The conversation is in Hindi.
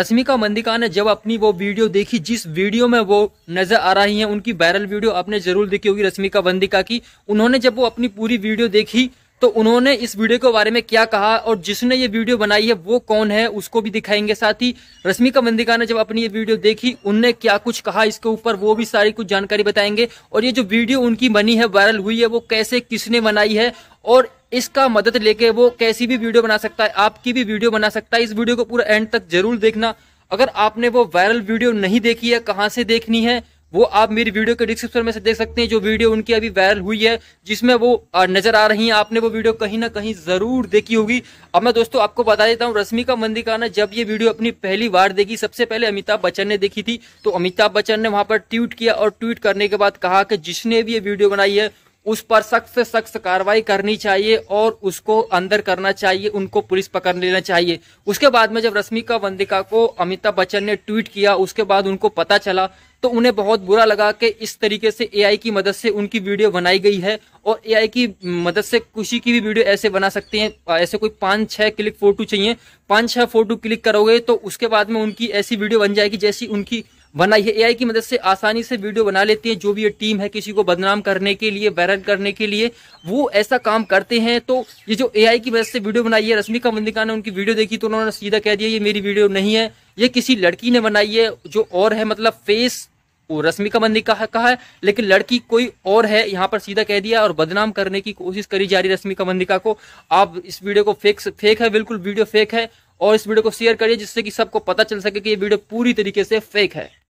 रश्मिका मंदिका ने जब अपनी वो वीडियो देखी जिस वीडियो में वो नजर आ रही हैं उनकी वायरल वीडियो आपने जरूर देखी होगी रश्मिका मंदिका की उन्होंने जब वो अपनी पूरी वीडियो देखी तो उन्होंने इस वीडियो के बारे में क्या कहा और जिसने ये वीडियो बनाई है वो कौन है उसको भी दिखाएंगे साथ ही रश्मिका मंदिका ने जब अपनी ये वीडियो देखी उनने क्या कुछ कहा इसके ऊपर वो भी सारी कुछ जानकारी बताएंगे और ये जो वीडियो उनकी बनी है वायरल हुई है वो कैसे किसने बनाई है और इसका मदद लेके वो कैसी भी वीडियो बना सकता है आपकी भी वीडियो बना सकता है इस वीडियो को पूरा एंड तक जरूर देखना अगर आपने वो वायरल वीडियो नहीं देखी है कहाँ से देखनी है वो आप मेरी वीडियो के डिस्क्रिप्शन में से देख सकते हैं जो वीडियो उनकी अभी वायरल हुई है जिसमें वो नजर आ रही हैं आपने वो वीडियो कहीं ना कहीं जरूर देखी होगी अब मैं दोस्तों आपको बता देता हूँ रश्मिका मंदिकाना जब ये वीडियो अपनी पहली बार देखी सबसे पहले अमिताभ बच्चन ने देखी थी तो अमिताभ बच्चन ने वहां पर ट्वीट किया और ट्वीट करने के बाद कहा कि जिसने भी ये वीडियो बनाई है उस पर सख्त से सख्त कार्रवाई करनी चाहिए और उसको अंदर करना चाहिए उनको पुलिस पकड़ लेना चाहिए उसके बाद में जब रश्मिका वंदिका को अमिताभ बच्चन ने ट्वीट किया उसके बाद उनको पता चला तो उन्हें बहुत बुरा लगा कि इस तरीके से एआई की मदद से उनकी वीडियो बनाई गई है और एआई की मदद से खुशी की भी वीडियो ऐसे बना सकते हैं ऐसे कोई पाँच छः क्लिक फोटो चाहिए पाँच छः फोटो क्लिक करोगे तो उसके बाद में उनकी ऐसी वीडियो बन जाएगी जैसी उनकी वरना ये एआई की मदद से आसानी से वीडियो बना लेती है जो भी ये टीम है किसी को बदनाम करने के लिए वायरल करने के लिए वो ऐसा काम करते हैं तो ये जो एआई की मदद से वीडियो बनाई है रश्मिका मंदिका ने उनकी वीडियो देखी तो उन्होंने सीधा कह दिया ये मेरी वीडियो नहीं है ये किसी लड़की ने बनाई है जो और है मतलब फेस वो रश्मिका मंदिका का है लेकिन लड़की कोई और है यहाँ पर सीधा कह दिया और बदनाम करने की कोशिश करी जा रही रश्मिका मंदिका को आप इस वीडियो को फेक फेक है बिल्कुल वीडियो फेक है और इस वीडियो को शेयर करिए जिससे कि सबको पता चल सके कि ये वीडियो पूरी तरीके से फेक है